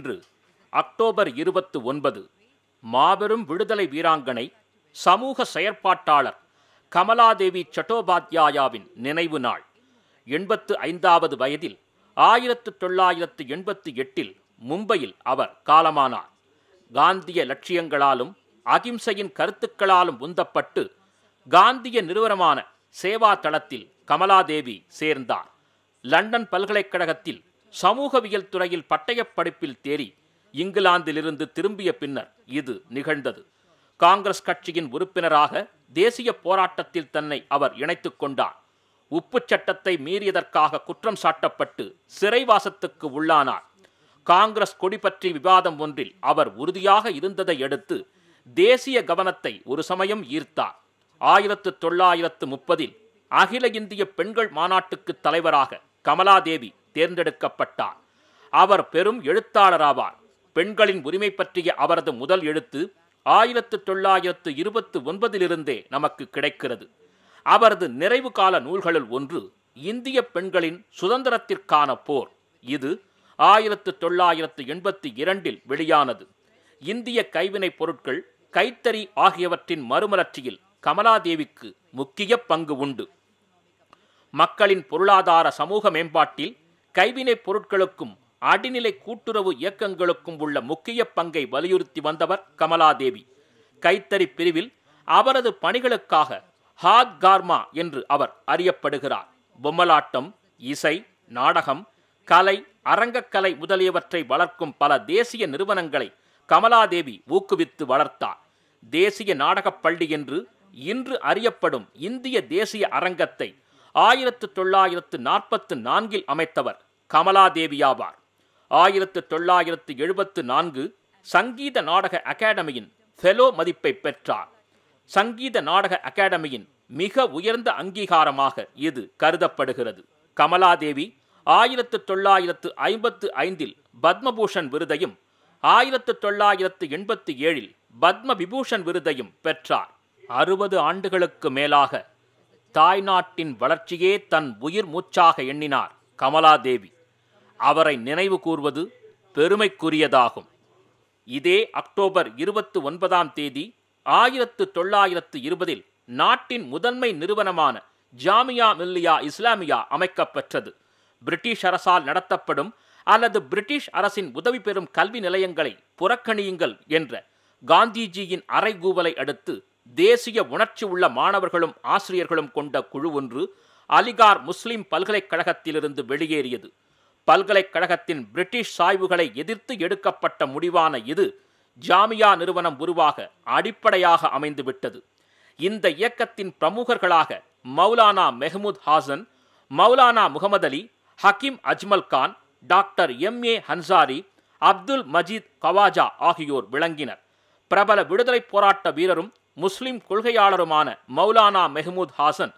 இன்று அக்டோபர் இருபத்து ஒன்பது மாபெரும் விடுதலை வீராங்கனை சமூக செயற்பாட்டாளர் கமலாதேவி சட்டோபாத்யாயாவின் நினைவு நாள் எண்பத்து ஐந்தாவது வயதில் ஆயிரத்து தொள்ளாயிரத்து எண்பத்தி எட்டில் மும்பையில் அவர் காலமானார் காந்திய லட்சியங்களாலும் அகிம்சையின் கருத்துக்களாலும் உந்தப்பட்டு காந்திய நிறுவனமான சேவா தளத்தில் கமலாதேவி சேர்ந்தார் லண்டன் பல்கலைக்கழகத்தில் சமூகவியல் துறையில் பட்டயப் படிப்பில் தேறி இங்கிலாந்திலிருந்து திரும்பிய பின்னர் இது நிகழ்ந்தது காங்கிரஸ் கட்சியின் உறுப்பினராக தேசிய போராட்டத்தில் தன்னை அவர் இணைத்து கொண்டார் உப்பு சட்டத்தை மீறியதற்காக குற்றம் சாட்டப்பட்டு சிறைவாசத்துக்கு உள்ளானார் காங்கிரஸ் கொடி பற்றி விவாதம் ஒன்றில் அவர் உறுதியாக இருந்ததை அடுத்து தேசிய கவனத்தை ஒரு சமயம் ஈர்த்தார் ஆயிரத்து தொள்ளாயிரத்து முப்பதில் அகில இந்திய பெண்கள் மாநாட்டுக்கு தலைவராக கமலாதேவி தேர்ந்தெடுக்கப்பட்டார் அவர் பெரும் எழுத்தாளராவார் பெண்களின் உரிமை பற்றிய அவரது முதல் எழுத்து ஆயிரத்து தொள்ளாயிரத்து இருபத்து ஒன்பதிலிருந்தே நமக்கு கிடைக்கிறது அவரது நிறைவு கால நூல்களுள் ஒன்று இந்திய பெண்களின் சுதந்திரத்திற்கான போர் இது ஆயிரத்து தொள்ளாயிரத்து எண்பத்தி இரண்டில் வெளியானது இந்திய கைவினைப் பொருட்கள் கைத்தறி ஆகியவற்றின் மறுமலர்ச்சியில் கமலாதேவிக்கு முக்கிய பங்கு உண்டு மக்களின் பொருளாதார சமூக மேம்பாட்டில் கைவினைப் பொருட்களுக்கும் அடிநிலை கூட்டுறவு இயக்கங்களுக்கும் உள்ள முக்கிய பங்கை வலியுறுத்தி வந்தவர் கமலாதேவி கைத்தறி பிரிவில் அவரது பணிகளுக்காக ஹாத் கார்மா என்று அவர் அறியப்படுகிறார் பொம்மலாட்டம் இசை நாடகம் கலை அரங்கக்கலை முதலியவற்றை வளர்க்கும் பல தேசிய நிறுவனங்களை கமலாதேவி ஊக்குவித்து வளர்த்தார் தேசிய நாடகப் பள்ளி என்று இன்று அறியப்படும் இந்திய தேசிய அரங்கத்தை ஆயிரத்து தொள்ளாயிரத்து நாற்பத்து நான்கில் அமைத்தவர் கமலாதேவியாவார் ஆயிரத்து தொள்ளாயிரத்து எழுபத்து நான்கு சங்கீத நாடக அகாடமியின் ஃபெலோ மதிப்பை பெற்றார் சங்கீத நாடக அகாடமியின் மிக உயர்ந்த அங்கீகாரமாக இது கருதப்படுகிறது கமலாதேவி ஆயிரத்து தொள்ளாயிரத்து ஐம்பத்து ஐந்தில் பத்மபூஷன் விருதையும் ஆயிரத்து தொள்ளாயிரத்து எண்பத்தி ஏழில் பத்ம விபூஷன் விருதையும் பெற்றார் அறுபது ஆண்டுகளுக்கு மேலாக தாய் நாட்டின் வளர்ச்சியே தன் உயிர் மூச்சாக எண்ணினார் கமலாதேவி அவரை நினைவு கூர்வது பெருமைக்குரியதாகும் இதே அக்டோபர் இருபத்து ஒன்பதாம் தேதி ஆயிரத்து தொள்ளாயிரத்து இருபதில் நாட்டின் முதன்மை நிறுவனமான ஜாமியா மில்லியா இஸ்லாமியா அமைக்கப்பெற்றது பிரிட்டிஷ் அரசால் நடத்தப்படும் அல்லது பிரிட்டிஷ் அரசின் உதவி பெறும் கல்வி நிலையங்களை புறக்கணியுங்கள் என்ற காந்திஜியின் அறைகூவலை அடுத்து தேசிய உணர்ச்சி உள்ள மாணவர்களும் ஆசிரியர்களும் கொண்ட குழு ஒன்று அலிகார் முஸ்லிம் பல்கலைக்கழகத்திலிருந்து வெளியேறியது பல்கலைக்கழகத்தின் பிரிட்டிஷ் சாய்வுகளை எதிர்த்து எடுக்கப்பட்ட முடிவான இது ஜாமியா நிறுவனம் உருவாக அடிப்படையாக அமைந்துவிட்டது இந்த இயக்கத்தின் பிரமுகர்களாக Maulana Mahmood Hasan Maulana Mohammed Ali Hakim Ajmal Khan doctor M A Ansari Abdul Majeed Khwaja ஆகியோர் விளங்கினர் பிரபல விடுதலை போராட்ட வீரரும் முஸ்லிம் கொள்கையாளருமான மௌலானா மெஹமூத் ஹாசன்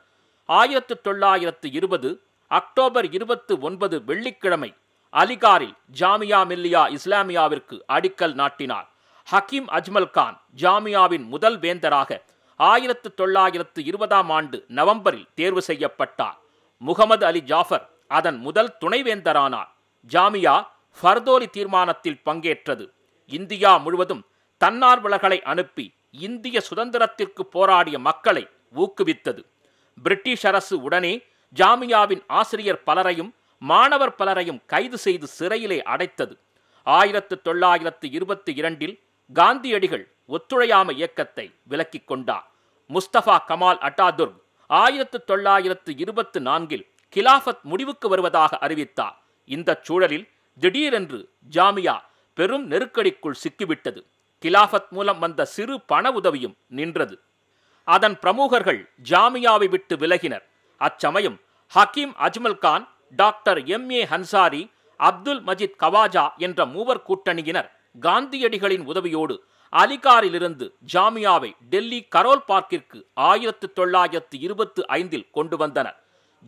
ஆயிரத்து தொள்ளாயிரத்து இருபது அக்டோபர் இருபத்து ஒன்பது வெள்ளிக்கிழமை அலிகாரில் ஜாமியா மில்லியா இஸ்லாமியாவிற்கு அடிக்கல் நாட்டினார் ஹக்கீம் அஜ்மல் கான் ஜாமியாவின் முதல் வேந்தராக ஆயிரத்து தொள்ளாயிரத்து இருபதாம் ஆண்டு நவம்பரில் தேர்வு செய்யப்பட்டார் முகமது அலி ஜாஃபர் அதன் முதல் துணைவேந்தரானார் ஜாமியா ஃபர்தோலி தீர்மானத்தில் பங்கேற்றது இந்தியா முழுவதும் தன்னார்வலர்களை அனுப்பி இந்திய சுதந்திரத்திற்கு போராடிய மக்களை ஊக்குவித்தது பிரிட்டிஷ் அரசு உடனே ஜாமியாவின் ஆசிரியர் பலரையும் மாணவர் பலரையும் கைது செய்து சிறையிலே அடைத்தது ஆயிரத்து தொள்ளாயிரத்து இருபத்தி இரண்டில் காந்தியடிகள் ஒத்துழையாம இயக்கத்தை விலக்கிக் கொண்டார் முஸ்தபா கமால் அட்டாதுர்க் ஆயிரத்து தொள்ளாயிரத்து இருபத்து நான்கில் கிலாஃபத் முடிவுக்கு வருவதாக அறிவித்தார் இந்த சூழலில் திடீரென்று ஜாமியா பெரும் நெருக்கடிக்குள் சிக்கிவிட்டது கிலாஃபத் மூலம் வந்த சிறு பண உதவியும் நின்றது அதன் பிரமுகர்கள் ஜாமியாவை விட்டு விலகினர் அச்சமயம் Hakim Ajmal Khan doctor M A Ansari Abdul Majid Khwaja என்ற மூவர் கூட்டணியினர் காந்தியடிகளின் உதவியோடு அலிகாரிலிருந்து ஜாமியாவை டெல்லி கரோல் பார்க்கிற்கு ஆயிரத்து தொள்ளாயிரத்து இருபத்து ஐந்தில் கொண்டு வந்தனர்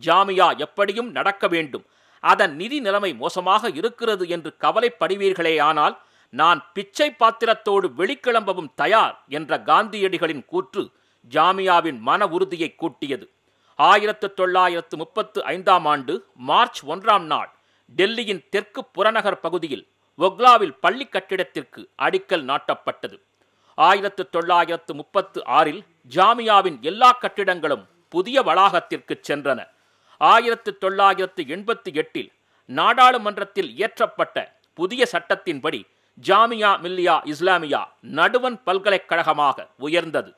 ஜாமியா எப்படியும் நடக்க வேண்டும் அதன் நிதி நிலைமை மோசமாக இருக்கிறது என்று கவலைப்படுவீர்களேயானால் நான் பிச்சை பாத்திரத்தோடு வெளிக்கிளம்பவும் தயார் என்ற காந்தியடிகளின் கூற்று ஜாமியாவின் மன உறுதியை கூட்டியது ஆயிரத்து தொள்ளாயிரத்து முப்பத்து ஐந்தாம் ஆண்டு மார்ச் ஒன்றாம் நாள் டெல்லியின் தெற்கு புறநகர் பகுதியில் ஒக்லாவில் பள்ளி கட்டிடத்திற்கு அடிக்கல் நாட்டப்பட்டது ஆயிரத்து தொள்ளாயிரத்து முப்பத்து ஆறில் ஜாமியாவின் எல்லா கட்டிடங்களும் புதிய வளாகத்திற்கு சென்றன ஆயிரத்து தொள்ளாயிரத்து எண்பத்தி எட்டில் நாடாளுமன்றத்தில் இயற்றப்பட்ட புதிய சட்டத்தின்படி ஜாமியா மில்லியா இஸ்லாமியா நடுவன் பல்கலைக்கழகமாக உயர்ந்தது